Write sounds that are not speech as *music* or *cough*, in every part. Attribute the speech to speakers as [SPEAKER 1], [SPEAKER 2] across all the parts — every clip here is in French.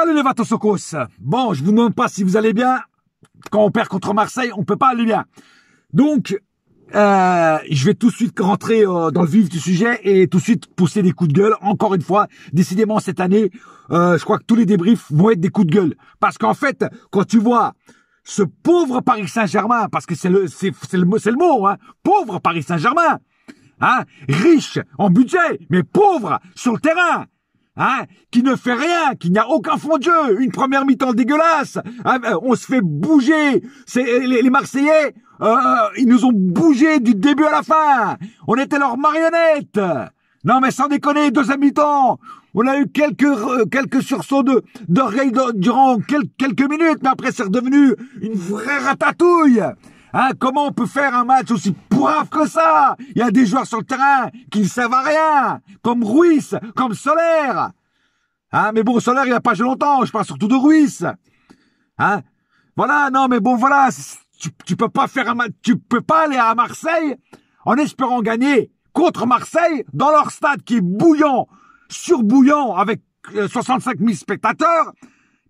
[SPEAKER 1] Salut les Vatosokos. Bon, je vous demande pas si vous allez bien. Quand on perd contre Marseille, on peut pas aller bien. Donc, euh, je vais tout de suite rentrer euh, dans le vif du sujet et tout de suite pousser des coups de gueule. Encore une fois, décidément cette année, euh, je crois que tous les débriefs vont être des coups de gueule. Parce qu'en fait, quand tu vois ce pauvre Paris Saint-Germain, parce que c'est le, c'est, le, le, mot, hein, pauvre Paris Saint-Germain, hein, riche en budget, mais pauvre sur le terrain, Hein? qui ne fait rien, qui a aucun fond de jeu, une première mi-temps dégueulasse, hein, euh, on se fait bouger, c'est euh, les, Marseillais, euh, ils nous ont bougé du début à la fin, on était leur marionnettes. Non mais sans déconner, deuxième mi-temps, on a eu quelques quelques sursauts de durant quelques, quelques minutes, mais après c'est redevenu une vraie ratatouille. Hein, comment on peut faire un match aussi pourrave que ça Il y a des joueurs sur le terrain qui ne servent à rien, comme Ruiz, comme Solaire. Hein, mais bon, Solaire, il a pas joué longtemps, je parle surtout de Ruiz. Hein voilà, non, mais bon, voilà, tu, tu peux pas faire un match, tu peux pas aller à Marseille en espérant gagner contre Marseille dans leur stade qui est bouillant, surbouillant, avec 65 euh, 000 spectateurs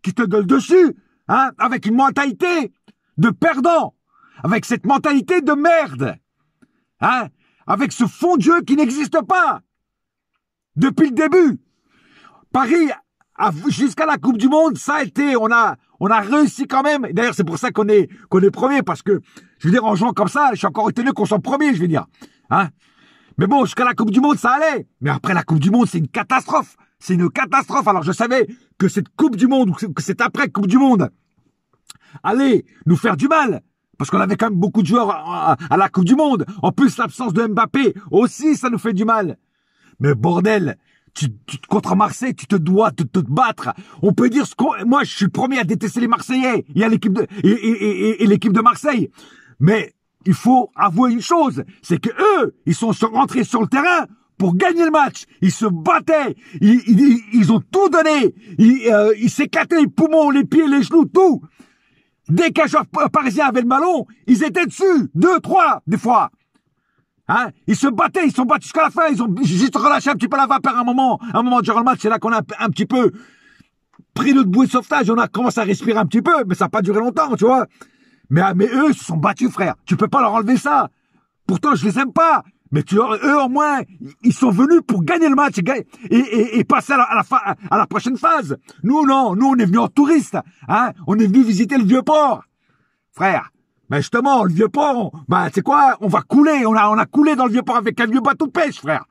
[SPEAKER 1] qui te gueulent dessus, hein, avec une mentalité de perdant avec cette mentalité de merde, hein, avec ce fond de jeu qui n'existe pas depuis le début. Paris, jusqu'à la Coupe du Monde, ça a été, on a, on a réussi quand même. D'ailleurs, c'est pour ça qu'on est, qu'on est premier, parce que, je veux dire, en jouant comme ça, je suis encore étonné qu'on soit premier, je veux dire, hein. Mais bon, jusqu'à la Coupe du Monde, ça allait. Mais après la Coupe du Monde, c'est une catastrophe. C'est une catastrophe. Alors je savais que cette Coupe du Monde, ou que cette après Coupe du Monde, allait nous faire du mal. Parce qu'on avait quand même beaucoup de joueurs à, la Coupe du Monde. En plus, l'absence de Mbappé, aussi, ça nous fait du mal. Mais bordel, tu, tu, contre Marseille, tu te dois te, te battre. On peut dire ce qu'on... Moi, je suis le premier à détester les Marseillais. Il y a l'équipe de... Et, l'équipe de Marseille. Mais il faut avouer une chose, c'est que eux, ils sont rentrés sur le terrain pour gagner le match. Ils se battaient, ils, ont tout donné, ils euh, les poumons, les pieds, les genoux, tout. Dès qu'un joueur parisien avait le ballon, ils étaient dessus. Deux, trois, des fois. Hein ils se battaient, ils se sont battus jusqu'à la fin. Ils ont juste relâché un petit peu la vapeur à un moment. un moment durant le match, c'est là qu'on a un petit peu pris notre bouée de sauvetage. On a commencé à respirer un petit peu, mais ça n'a pas duré longtemps, tu vois. Mais, ah, mais eux, ils se sont battus, frère. Tu peux pas leur enlever ça. Pourtant, je les aime pas. Mais tu vois, eux au moins, ils sont venus pour gagner le match et, et passer à la, prochaine phase. Nous, non, nous, on est venus en touriste. Hein on est venus visiter le vieux port. Frère, Mais justement, le vieux port, bah c'est quoi On va couler, on a, on a coulé dans le vieux port avec un vieux bateau de pêche, frère.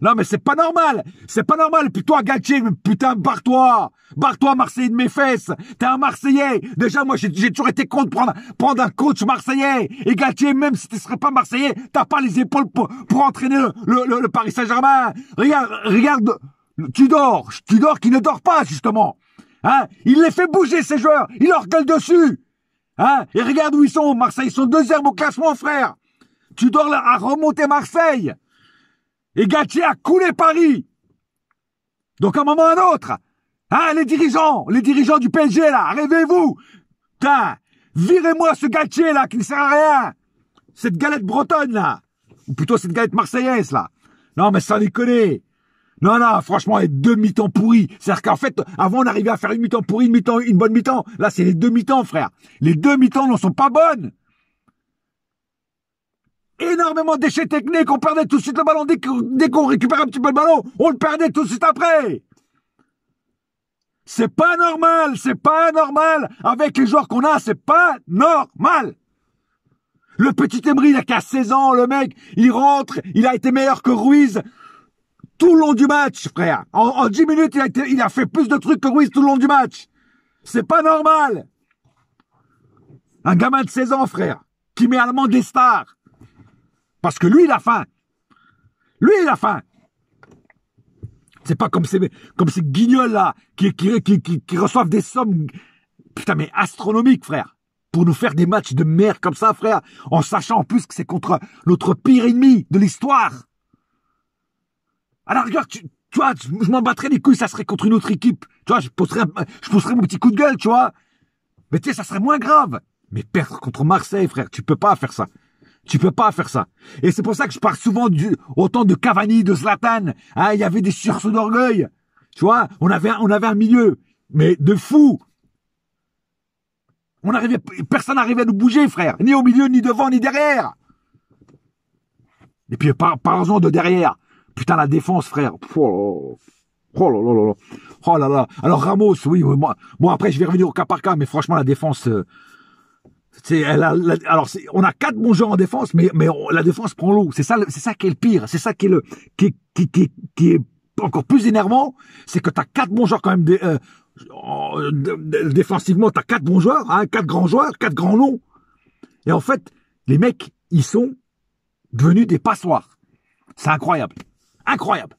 [SPEAKER 1] Non, mais c'est pas normal. C'est pas normal. Puis toi, Galtier, putain, barre-toi. Barre-toi, Marseille de mes fesses. T'es un Marseillais. Déjà, moi, j'ai toujours été contre prendre, prendre un coach Marseillais. Et Galtier, même si tu serais pas Marseillais, t'as pas les épaules pour, entraîner le, Paris Saint-Germain. Regarde, regarde, tu dors. Tu dors qui ne dort pas, justement. Hein? Il les fait bouger, ces joueurs. Il leur gueule dessus. Hein? Et regarde où ils sont. Marseille, ils sont deuxièmes au classement, frère. Tu dors à remonter Marseille. Et Gatier a coulé Paris. Donc à un moment ou à un autre, hein, les dirigeants, les dirigeants du PSG là, rêvez-vous. Putain, virez-moi ce Gatier là qui ne sert à rien. Cette galette bretonne là, ou plutôt cette galette marseillaise là. Non mais ça déconner. Non, non, franchement, les deux mi-temps pourris. C'est-à-dire qu'en fait, avant, on arrivait à faire une mi-temps pourrie, une mi-temps, une bonne mi-temps. Là, c'est les deux mi-temps, frère. Les deux mi-temps n'en sont pas bonnes énormément de déchets techniques. On perdait tout de suite le ballon. Dès qu'on récupère un petit peu le ballon, on le perdait tout de suite après. C'est pas normal, c'est pas normal. Avec les joueurs qu'on a, c'est pas normal. Le petit Emery, il a qu'à 16 ans, le mec, il rentre, il a été meilleur que Ruiz tout le long du match, frère. En, 10 minutes, il a, il a fait plus de trucs que Ruiz tout le long du match. C'est pas normal. Un gamin de 16 ans, frère, qui met allemand des stars. Parce que lui, il a faim. Lui, il a faim. C'est pas comme ces, guignols-là qui, reçoivent des sommes, putain, mais astronomiques, frère. Pour nous faire des matchs de merde comme ça, frère. En sachant en plus que c'est contre notre pire ennemi de l'histoire. alors regarde, tu, vois, je m'en battrais les couilles, ça serait contre une autre équipe. Tu vois, je pousserais mon petit coup de gueule, tu vois. Mais tu sais, ça serait moins grave. Mais perdre contre Marseille, frère, tu peux pas faire ça. Tu peux pas faire ça. Et c'est pour ça que je parle souvent du, autant de Cavani, de Zlatan. Hein, il y avait des sursauts d'orgueil. Tu vois, on avait, un, on avait un milieu, mais de fou. On arrivait, personne n'arrivait à nous bouger, frère. Ni au milieu, ni devant, ni derrière. Et puis, par, exemple, de derrière. Putain, la défense, frère. Oh là là là là. Oh Alors, Ramos, oui, moi, bon, après, je vais revenir au cas par cas, mais franchement, la défense, euh, alors, on a quatre bons joueurs en défense, mais, mais la défense prend l'eau. C'est ça, c'est ça qui est le pire. C'est ça qui est le, qui, est encore plus énervant. C'est que t'as quatre bons joueurs quand même, des, euh, euh défensivement, t'as quatre bons joueurs, hein, quatre grands joueurs, quatre grands lots. Et en fait, les mecs, ils sont devenus des passoires. C'est incroyable. Incroyable.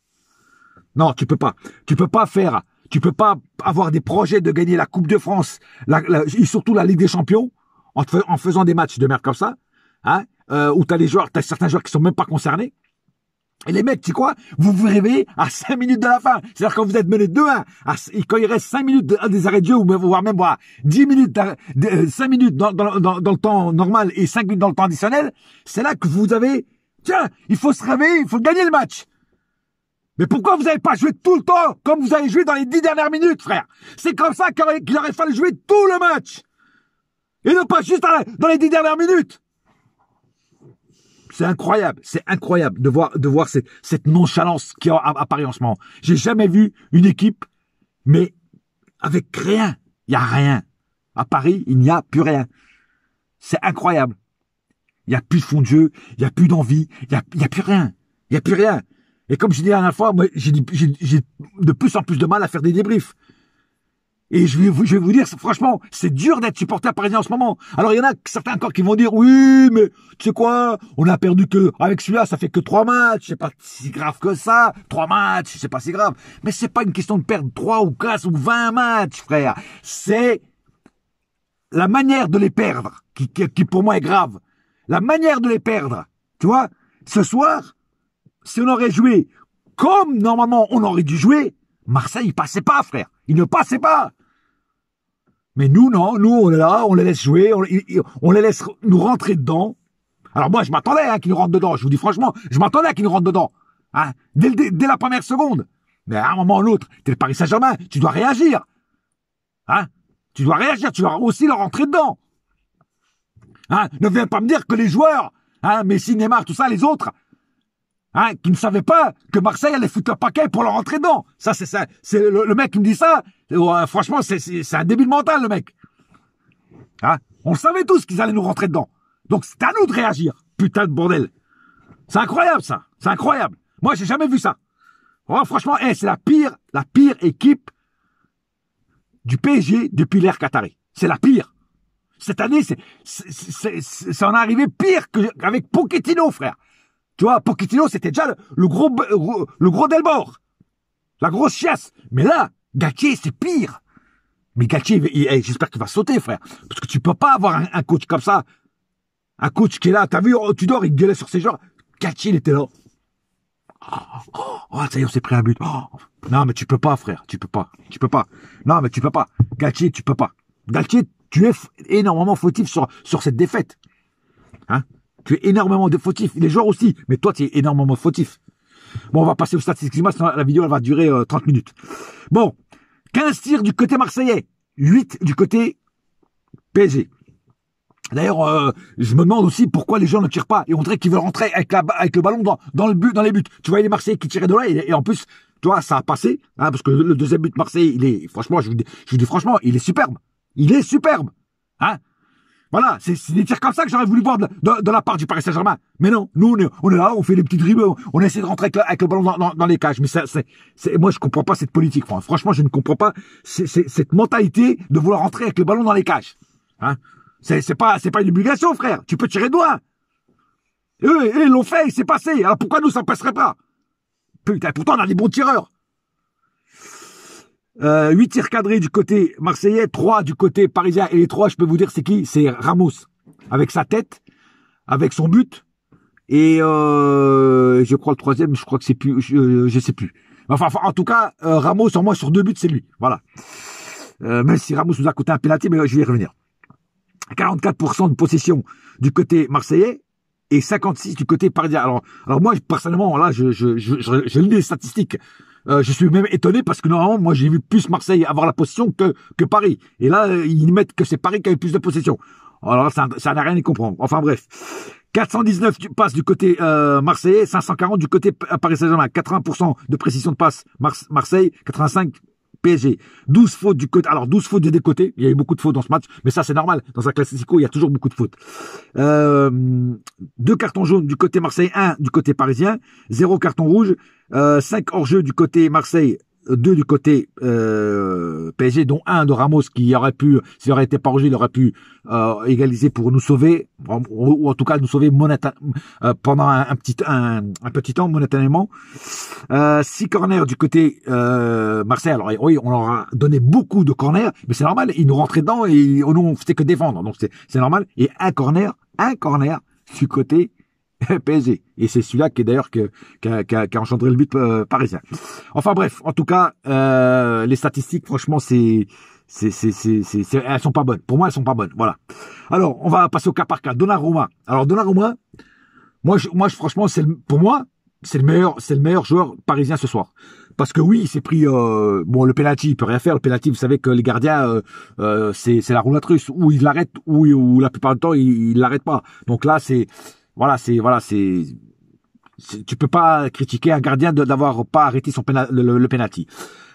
[SPEAKER 1] Non, tu peux pas. Tu peux pas faire, tu peux pas avoir des projets de gagner la Coupe de France, la, surtout la Ligue des Champions, en, faisant des matchs de merde comme ça, hein, euh, où t'as les joueurs, t'as certains joueurs qui sont même pas concernés. Et les mecs, tu sais quoi Vous vous réveillez à 5 minutes de la fin. C'est-à-dire quand vous êtes mené 2-1, quand il reste 5 minutes des arrêts de jeu, voire même voire 10 minutes, 5 euh, minutes dans, le temps normal et 5 minutes dans le temps additionnel, c'est là que vous avez... Tiens, il faut se réveiller, il faut gagner le match. Mais pourquoi vous n'avez pas joué tout le temps comme vous avez joué dans les 10 dernières minutes, frère C'est comme ça qu'il aurait fallu jouer tout le match. Et non pas juste dans les dix dernières minutes c'est incroyable, c'est incroyable de voir, de voir cette, nonchalance qui apparu en ce moment. J'ai jamais vu une équipe, mais avec rien, il n'y a rien. À Paris, il n'y a plus rien. C'est incroyable. Il n'y a plus de fond de jeu, il n'y a plus d'envie, il n'y a, a plus rien. Il n'y a plus rien. Et comme je disais la dernière fois, moi, j'ai de plus en plus de mal à faire des débriefs. Et je vais, vous, je vais vous dire, franchement, c'est dur d'être supporter parisien en ce moment. Alors il y en a certains encore qui vont dire, oui, mais tu sais quoi, on a perdu que avec celui-là, ça fait que trois matchs, c'est pas si grave que ça. Trois matchs, c'est pas si grave. Mais c'est pas une question de perdre trois ou quatre ou vingt matchs, frère. C'est la manière de les perdre qui, qui, qui pour moi est grave. La manière de les perdre, tu vois. Ce soir, si on aurait joué comme normalement on aurait dû jouer, Marseille il passait pas, frère. Il ne passait pas. Mais nous, non, nous, on est là, on les laisse jouer, on, les laisse nous rentrer dedans. Alors moi, je m'attendais à hein, qu'ils rentrent dedans, je vous dis franchement, je m'attendais qu'ils nous rentrent dedans. Hein, dès, la première seconde. Mais à un moment ou l'autre, t'es le Paris Saint-Germain, tu dois réagir. Hein Tu dois réagir, tu dois aussi leur rentrer dedans. Hein, ne viens pas me dire que les joueurs, hein, Messi, Neymar, tout ça, les autres, Hein, qui ne savait pas que Marseille allait foutre un paquet pour leur rentrer dedans. Ça, c'est ça. C'est le, mec qui me dit ça. Euh, franchement, c'est un débile mental, le mec. Hein, on savait tous qu'ils allaient nous rentrer dedans. Donc c'est à nous de réagir. Putain de bordel. C'est incroyable ça. C'est incroyable. Moi, j'ai jamais vu ça. Oh, franchement, eh, c'est la pire, la pire équipe du PSG depuis l'ère Qatari. C'est la pire. Cette année, c'est, c'est, en arrivé pire qu'avec Pochettino, frère. Tu vois, Pochettino, c'était déjà le, euh, gros, le gros Delbord. La grosse chiasse. Mais là, Galtier, c'est pire. Mais Galtier, eh, j'espère qu'il va sauter, frère. Parce que tu peux pas avoir un, coach comme ça. Un coach qui est là, t'as vu, oh, tu dors, il gueulait sur ses gens. Galtier, il était là. Oh, ça y est, on s'est pris un but. Oh. Non, mais tu peux pas, frère. Tu peux pas. Tu peux pas. Non, mais tu peux pas. Galtier, tu peux pas. Galtier, tu es énormément fautif sur, sur cette défaite. Hein tu es énormément de fautifs. Les joueurs aussi. Mais toi, tu es énormément fautif. Bon, on va passer au statistiques sinon La vidéo, va durer 30 euh, minutes. Bon. 15 tirs du côté marseillais. 8 du côté PSG. D'ailleurs, euh, je me demande aussi pourquoi les gens ne tirent pas. Et on dirait qu'ils veulent rentrer avec, avec le ballon dans, le but, dans les buts. Tu vois, les Marseillais qui tiraient de là, et, en plus, tu vois, ça a passé, hein, parce que le deuxième but de Marseille, il est, franchement, je vous dis, je dis franchement, il est superbe. Il est superbe. Hein voilà, c'est des tirs comme ça que j'aurais voulu voir de, la part du Paris Saint-Germain. Mais non, nous, on est, on là, on fait les petits dribbles, on, essaie de rentrer avec, le ballon dans, les cages. Mais ça, c'est, moi, je comprends pas cette politique, Franchement, je ne comprends pas c'est cette mentalité de vouloir rentrer avec le ballon dans les cages. Hein c'est pas, c'est pas une obligation, frère. Tu peux tirer de loin. Eux, ils l'ont fait, il s'est passé. Alors pourquoi nous, ça passerait pas Putain, pourtant, on a des bons tireurs euh, 8 tirs cadrés du côté marseillais, 3 du côté parisien. Et les 3, je peux vous dire, c'est qui C'est Ramos. Avec sa tête, avec son but. Et euh, je crois le troisième, je crois que c'est plus... Je, euh, sais plus. Enfin, en tout cas, euh, Ramos, en moins sur deux buts, c'est lui. Voilà. Euh, même si Ramos nous a coûté un pénalty, mais euh, je vais y revenir. 44% de possession du côté marseillais et 56 du côté parisien. Alors, alors moi personnellement là, je je je, je, je lis les statistiques euh, je suis même étonné parce que normalement, moi, j'ai vu plus Marseille avoir la possession que, que Paris. Et là, euh, ils mettent que c'est Paris qui a eu plus de possession. Alors ça, ça n'a rien à comprendre. Enfin bref. 419 passes du côté euh, marseillais, 540 du côté Paris Saint-Germain. 80% de précision de passe Marseille, 85 j'ai 12 fautes du côté. Alors 12 fautes des deux côtés. Il y a eu beaucoup de fautes dans ce match, mais ça c'est normal. Dans un classico, il y a toujours beaucoup de fautes. Euh, deux cartons jaunes du côté Marseille, un du côté parisien, zéro carton rouge, 5 euh, cinq hors jeu du côté Marseille, deux du côté euh, PSG, dont un de Ramos qui aurait pu, s'il aurait été par il aurait pu euh, égaliser pour nous sauver, ou, en tout cas nous sauver euh, pendant un, petit un, petit temps monétairement. Euh, six corners du côté euh, Marseille. Alors oui, on leur a donné beaucoup de corners, mais c'est normal. Ils nous rentraient dedans et nous on faisait que défendre, donc c'est normal. Et un corner, un corner du côté *laughs* PSG. Et c'est celui-là qui est d'ailleurs qui a, qui, engendré le but euh, parisien. Enfin bref, en tout cas, euh, les statistiques, franchement, c'est, c'est, elles sont pas bonnes. Pour moi, elles sont pas bonnes. Voilà. Alors, on va passer au cas par cas. Donnarumma. Alors Donnarumma, moi, je, moi, franchement, c'est pour moi, c'est le meilleur, c'est le meilleur joueur parisien ce soir. Parce que oui, il s'est pris euh, bon le penalty, il peut rien faire. Le penalty, vous savez que les gardiens, euh, euh c'est la roulette russe, où ils l'arrêtent, ou, la plupart du temps il l'arrête pas. Donc là, c'est voilà, c'est voilà, c'est tu peux pas critiquer un gardien d'avoir pas arrêté son le, penalty.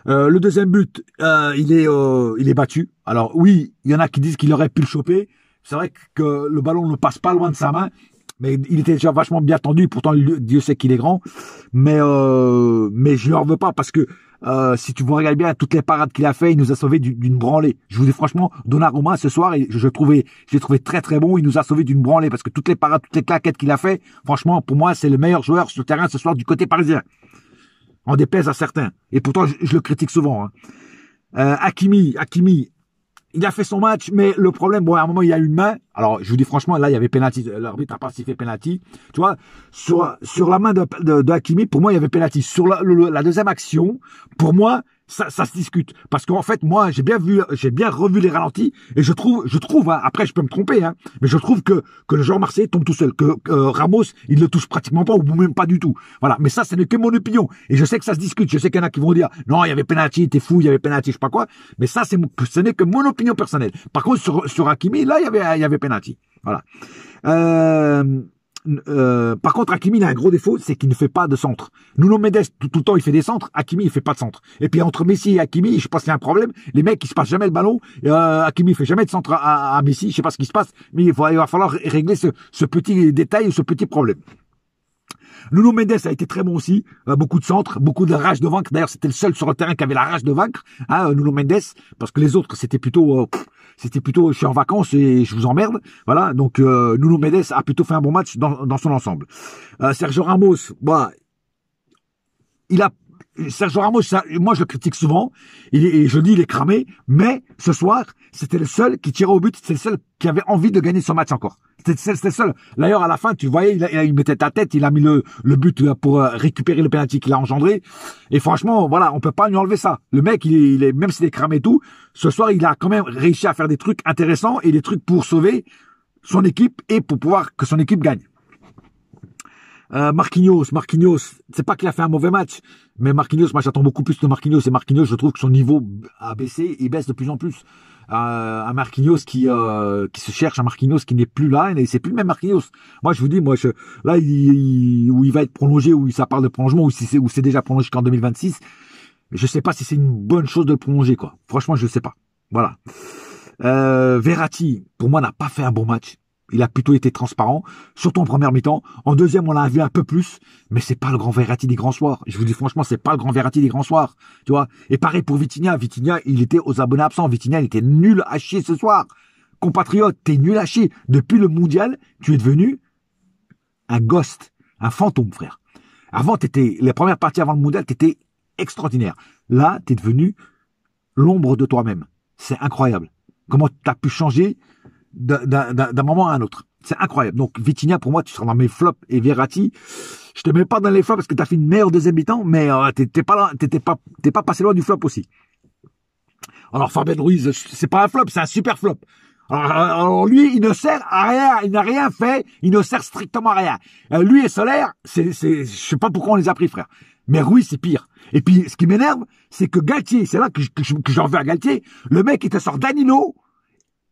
[SPEAKER 1] Euh, le deuxième but, euh, il est euh, il est battu. Alors oui, il y en a qui disent qu'il aurait pu le choper. C'est vrai que le ballon ne passe pas loin de sa main mais il était déjà vachement bien tendu, pourtant Dieu sait qu'il est grand. Mais euh, mais je ne veux pas parce que euh, si tu vous regardes bien toutes les parades qu'il a fait, il nous a sauvé d'une branlée. Je vous dis franchement, Donnarumma ce soir, je, je trouvais, je l'ai trouvé très très bon. Il nous a sauvé d'une branlée parce que toutes les parades, toutes les claquettes qu'il a fait, franchement pour moi c'est le meilleur joueur sur le terrain ce soir du côté parisien. En déplaise à certains. Et pourtant je, le critique souvent. Hein. Euh, Hakimi, Hakimi, il a fait son match, mais le problème, bon, à un moment, il y a une main. Alors, je vous dis franchement, là, il y avait penalty. Euh, l'arbitre a pas fait penalty. Tu vois, sur, sur la main de, Hakimi, pour moi, il y avait penalty. Sur la, la deuxième action, pour moi, ça, se discute. Parce qu'en fait, moi, j'ai bien vu, j'ai bien revu les ralentis, et je trouve, je trouve, hein, après, je peux me tromper, hein, mais je trouve que que le joueur marseillais tombe tout seul, que, euh, Ramos, il le touche pratiquement pas, ou même pas du tout. Voilà. Mais ça, ce n'est que mon opinion, et je sais que ça se discute. Je sais qu'il y en a qui vont dire, non, il y avait penalty, t'es fou, il y avait penalty, je sais pas quoi. Mais ça, c'est, ce n'est que mon opinion personnelle. Par contre, sur sur Hakimi, là, il y avait, il y avait penalty. Voilà. Euh, euh, par contre, Hakimi il a un gros défaut, c'est qu'il ne fait pas de centre. Nuno Mendes tout, tout, le temps il fait des centres, Hakimi il fait pas de centre. Et puis entre Messi et Hakimi, je sais pas s'il y a un problème. Les mecs ils se passent jamais le ballon. Euh, Hakimi fait jamais de centre à, Messi, je sais pas ce qui se passe, mais il va, falloir régler ce, ce petit détail ou ce petit problème. Nuno Mendes a été très bon aussi, euh, beaucoup de centres, beaucoup de rage de vaincre. D'ailleurs, c'était le seul sur le terrain qui avait la rage de vaincre, hein, Nuno euh, Mendes, parce que les autres c'était plutôt, euh, c'était plutôt, je suis en vacances et je vous emmerde, voilà. Donc euh, Nuno Mendes a plutôt fait un bon match dans, son ensemble. Sergio Ramos, bah, il a Sergio Ramos, moi je le critique souvent, il et je dis il est cramé, mais ce soir, c'était le seul qui tirait au but, c'était le seul qui avait envie de gagner son match encore. C'était le seul. D'ailleurs, à la fin, tu voyais, il, mettait ta tête, il a mis le, but euh, pour euh, récupérer le penalty qu'il a engendré. Et franchement, voilà, on peut pas lui enlever ça. Le mec, il est, il est même s'il est cramé et tout, ce soir, il a quand même réussi à faire des trucs intéressants et des trucs pour sauver son équipe et pour pouvoir que son équipe gagne. Euh, Marquinhos, Marquinhos, c'est pas qu'il a fait un mauvais match, mais Marquinhos, moi j'attends beaucoup plus de Marquinhos et Marquinhos, je trouve que son niveau a baissé, il baisse de plus en plus. Euh, un Marquinhos qui euh, qui se cherche, un Marquinhos qui n'est plus là, et c'est plus le même Marquinhos. Moi je vous dis, moi je, là où il va être prolongé, où ça parle de prolongement, ou si c'est où c'est déjà prolongé jusqu'en 2026, je sais pas si c'est une bonne chose de le prolonger quoi. Franchement je sais pas. Voilà. Euh, Verratti, pour moi n'a pas fait un bon match. Il a plutôt été transparent, surtout en première mi-temps. En deuxième, on l'a vu un peu plus, mais c'est pas le grand Verratti des grands soirs. Je vous dis franchement, c'est pas le grand Verratti des grands soirs, tu vois. Et pareil pour Vitinha. Vitinha, il était aux abonnés absents. Vitinha, il était nul à chier ce soir. Compatriote, t'es nul à chier. Depuis le mondial, tu es devenu un ghost, un fantôme, frère. Avant, t'étais, les premières parties avant le mondial, t'étais extraordinaire. Là, t'es devenu l'ombre de toi-même. C'est incroyable. Comment t'as pu changer d'un moment à un autre. C'est incroyable. Donc Vitinia pour moi, tu seras dans mes flops et Verratti. Je te mets pas dans les flops parce que tu as fait une meilleure deuxième mi-temps, mais euh, pas, t'étais pas, t'es pas passé loin du flop aussi. Alors Fabien Ruiz, c'est pas un flop, c'est un super flop. Alors, euh, lui, il ne sert à rien, il n'a rien fait, il ne sert strictement à rien. Euh, lui et Solaire, c'est, c'est, je sais pas pourquoi on les a pris, frère. Mais Ruiz, c'est pire. Et puis, ce qui m'énerve, c'est que Galtier, c'est là que, j'en veux à Galtier, le mec, il te sort Danilo,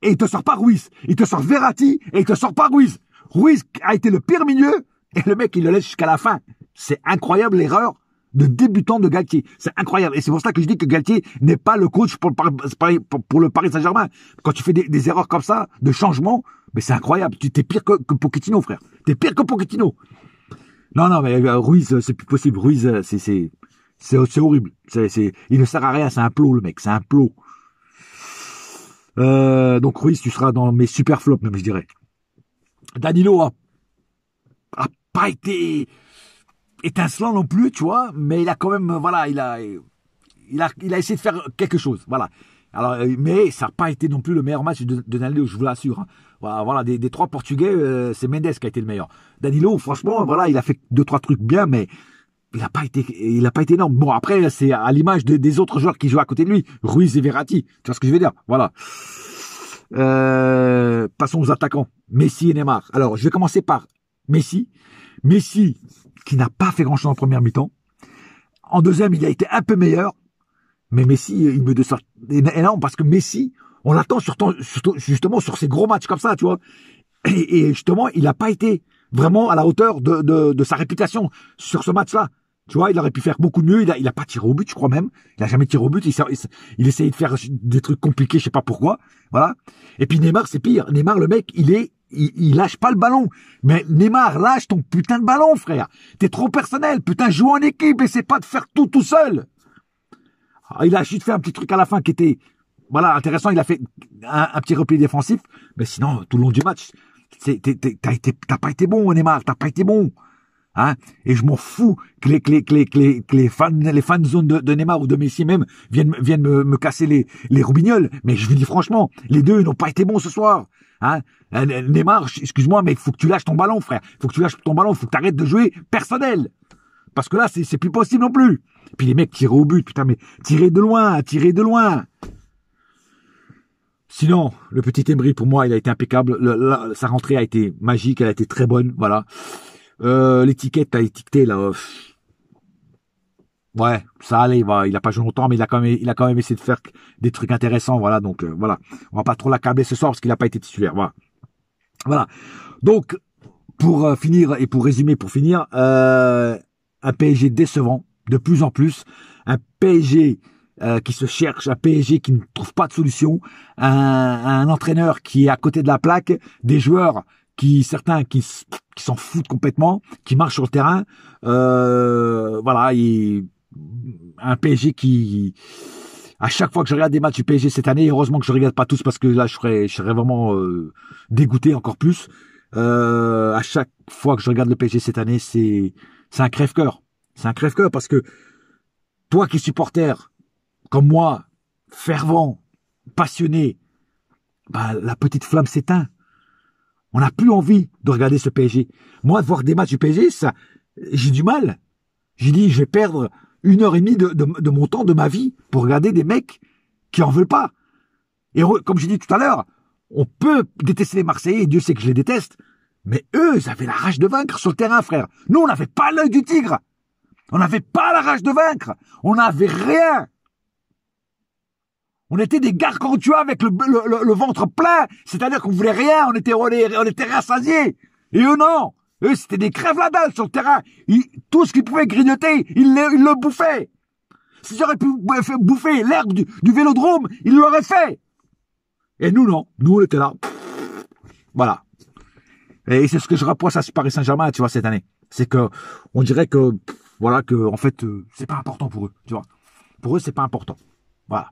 [SPEAKER 1] et il te sort pas Ruiz. Il te sort Verratti et il te sort pas Ruiz. Ruiz a été le pire milieu et le mec il le laisse jusqu'à la fin. C'est incroyable l'erreur de débutant de Galtier. C'est incroyable. Et c'est pour ça que je dis que Galtier n'est pas le coach pour le, Paris, Saint-Germain. Quand tu fais des, erreurs comme ça, de changement, mais c'est incroyable. Tu t'es pire que, Pochettino, frère. T'es pire que Pochettino. Non, non, mais euh, Ruiz, euh, c'est plus possible. Ruiz, euh, c'est, c'est, c'est, horrible. C'est, il ne sert à rien. C'est un plot, le mec. C'est un plot. Euh, donc Ruiz, tu seras dans mes super flops, même je dirais. Danilo a, pas été étincelant non plus, tu vois, mais il a quand même, voilà, il a, il a, il a essayé de faire quelque chose, voilà. Alors, euh, mais ça a pas été non plus le meilleur match de, Danilo, je vous l'assure. Hein. Voilà, des, trois Portugais, euh, c'est Mendes qui a été le meilleur. Danilo, franchement, voilà, il a fait deux trois trucs bien, mais il n'a pas été, il a pas été énorme. Bon, après, c'est à l'image des autres joueurs qui jouent à côté de lui, Ruiz et Verratti. Tu vois ce que je veux dire Voilà. Euh, passons aux attaquants. Messi et Neymar. Alors, je vais commencer par Messi. Messi, qui n'a pas fait grand-chose en première mi-temps. En deuxième, il a été un peu meilleur. Mais Messi, il me déçoit énorme parce que Messi, on l'attend justement sur ces gros matchs comme ça, tu vois. Et, justement, il n'a pas été vraiment à la hauteur de sa réputation sur ce match-là. Tu vois, il aurait pu faire beaucoup mieux. Il a, il a pas tiré au but, je crois même. Il a jamais tiré au but. Il, il, essayait de faire des trucs compliqués, je sais pas pourquoi. Voilà. Et puis Neymar, c'est pire. Neymar, le mec, il est, il, lâche pas le ballon. Mais Neymar, lâche ton putain de ballon, frère. T'es trop personnel. Putain, joue en équipe. c'est pas de faire tout tout seul. Ah, il a juste fait un petit truc à la fin qui était, voilà, intéressant. Il a fait un, petit repli défensif. Mais sinon, tout le long du match, t'as pas été bon, Neymar. T'as pas été bon. Hein. et je m'en fous que les, que les, fans, les fans de, Neymar ou de Messi même viennent, viennent me, casser les, les roubignoles. Mais je vous dis franchement, les deux n'ont pas été bons ce soir. Hein euh, Neymar, excuse-moi, mais faut que tu lâches ton ballon, frère. Faut que tu lâches ton ballon, faut que tu arrêtes de jouer personnel. Parce que là, c'est plus possible non plus. Et puis les mecs tirent au but, putain, mais tirer de loin, tirer de loin. Sinon, le petit Emery, pour moi, il a été impeccable. sa rentrée a été magique, elle a été très bonne, voilà. Euh, l'étiquette a étiqueté, là. ouais, ça allait. Il a pas joué longtemps, mais il a quand même, il a quand même essayé de faire des trucs intéressants. Voilà, donc euh, voilà. On va pas trop l'accabler ce soir parce qu'il n'a pas été titulaire. Voilà. Donc, pour euh, finir et pour résumer, pour finir, un PSG décevant, de plus en plus, un PSG qui se cherche, un PSG qui ne trouve pas de solution, un, un, entraîneur qui est à côté de la plaque, des joueurs qui certains qui, s'en foutent complètement, qui marchent sur le terrain. Euh, voilà, un PSG qui à chaque fois que je regarde des matchs du PSG cette année, heureusement que je regarde pas tous parce que là je serais, je serais vraiment euh, dégoûté encore plus. Euh, à chaque fois que je regarde le PSG cette année, c'est c'est un crève-cœur, c'est un crève-cœur parce que toi qui es supporter comme moi, fervent, passionné, bah, la petite flamme s'éteint on n'a plus envie de regarder ce PSG. Moi, voir des matchs du PSG, ça, j'ai du mal. J'ai dit, je vais perdre une heure et demie de, de, mon temps, de ma vie, pour regarder des mecs qui en veulent pas. Et comme j'ai dit tout à l'heure, on peut détester les Marseillais, Dieu sait que je les déteste, mais eux, ils avaient la rage de vaincre sur le terrain, frère. Nous, on n'avait pas l'œil du tigre. On n'avait pas la rage de vaincre. On n'avait rien. On était des gargantua avec le, le, ventre plein, c'est-à-dire qu'on voulait rien, on était, on, on était rassasiés. Et eux non, eux c'était des crèves la dalle sur le terrain. tout ce qu'ils pouvaient grignoter, ils le, bouffaient. S'ils auraient pu bouffer l'herbe du, vélodrome, ils l'auraient fait. Et nous non, nous on était là. Voilà. Et c'est ce que je rapproche à ce Paris Saint-Germain, tu vois, cette année. C'est que, on dirait que, voilà, que, en fait, euh, c'est pas important pour eux, tu vois. Pour eux, c'est pas important. Voilà.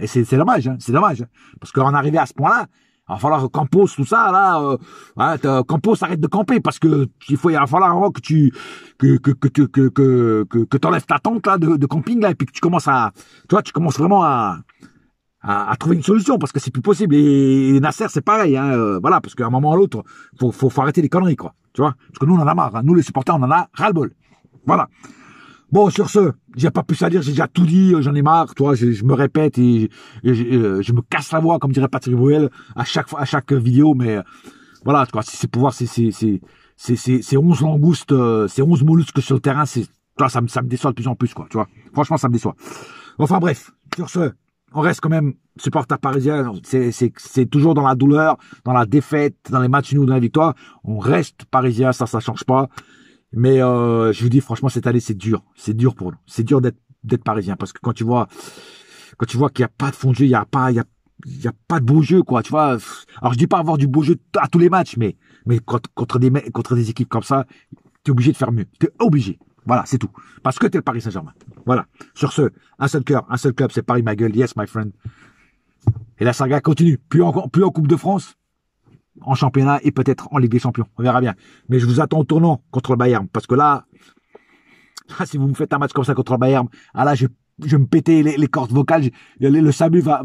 [SPEAKER 1] Et c'est dommage, hein, c'est dommage. Hein. parce qu'en arrivé à ce point-là, il va falloir Campos, tout ça, là, euh, Campos hein, arrête de camper parce que il faut, il va falloir hein, que tu, que, que, que, que, que, que, ta tente, là, de, de, camping, là, et puis que tu commences à, tu tu commences vraiment à, à, trouver une solution parce que c'est plus possible. Et, Nasser, c'est pareil, euh, voilà, parce qu'à un moment ou à l'autre, faut, faut, arrêter les conneries, quoi, tu vois. Parce que nous, on en a marre, nous, les supporters, on en a ras-le-bol. Voilà. Bon, sur ce, j'ai pas plus à dire, j'ai déjà tout dit, euh, j'en ai marre, toi, je, je me répète et, euh, je, me casse la voix, comme dirait Patrick Bruel, à chaque à chaque vidéo, mais euh, voilà, vois, c'est pouvoir, c'est c'est c'est c'est 11 langoustes, c'est 11 mollusques sur le terrain, c'est toi, ça me ça me déçoit de plus en plus, quoi, tu vois. Franchement, ça me déçoit. Enfin bref, sur ce, on reste quand même supporter parisien, c'est toujours dans la douleur, dans la défaite, dans les matchs nuls, dans la victoire. On reste parisien, ça, ça change pas. Mais euh, je vous dis franchement, cette année, c'est dur. C'est dur pour nous. C'est dur d'être d'être parisien parce que quand tu vois quand tu vois qu'il n'y a pas de fond de jeu, il n'y a pas il y a, pas de beau jeu quoi, tu vois. Alors je dis pas avoir du beau jeu à tous les matchs, mais mais contre, contre des contre des équipes comme ça, tu es obligé de faire mieux. Tu es obligé. Voilà, c'est tout. Parce que tu es le Paris Saint-Germain. Voilà. Sur ce, un seul cœur, un seul club, c'est Paris ma gueule. Yes my friend. Et la saga continue. Plus encore, plus en Coupe de France, en championnat et peut-être en Ligue des Champions. On verra bien. Mais je vous attends au tournant contre le Bayern parce que là, si vous me faites un match comme ça contre le Bayern, ah là, je vais me péter les, cordes vocales. le, SAMU va,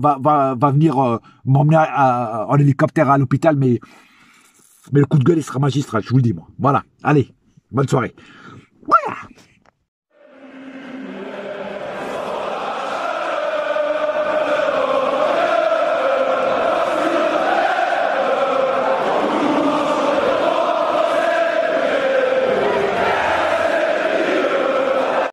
[SPEAKER 1] venir euh, m'emmener en hélicoptère à l'hôpital, mais, mais le coup de gueule, il sera magistral, je vous le dis, moi. Voilà. Allez, bonne soirée. Voilà.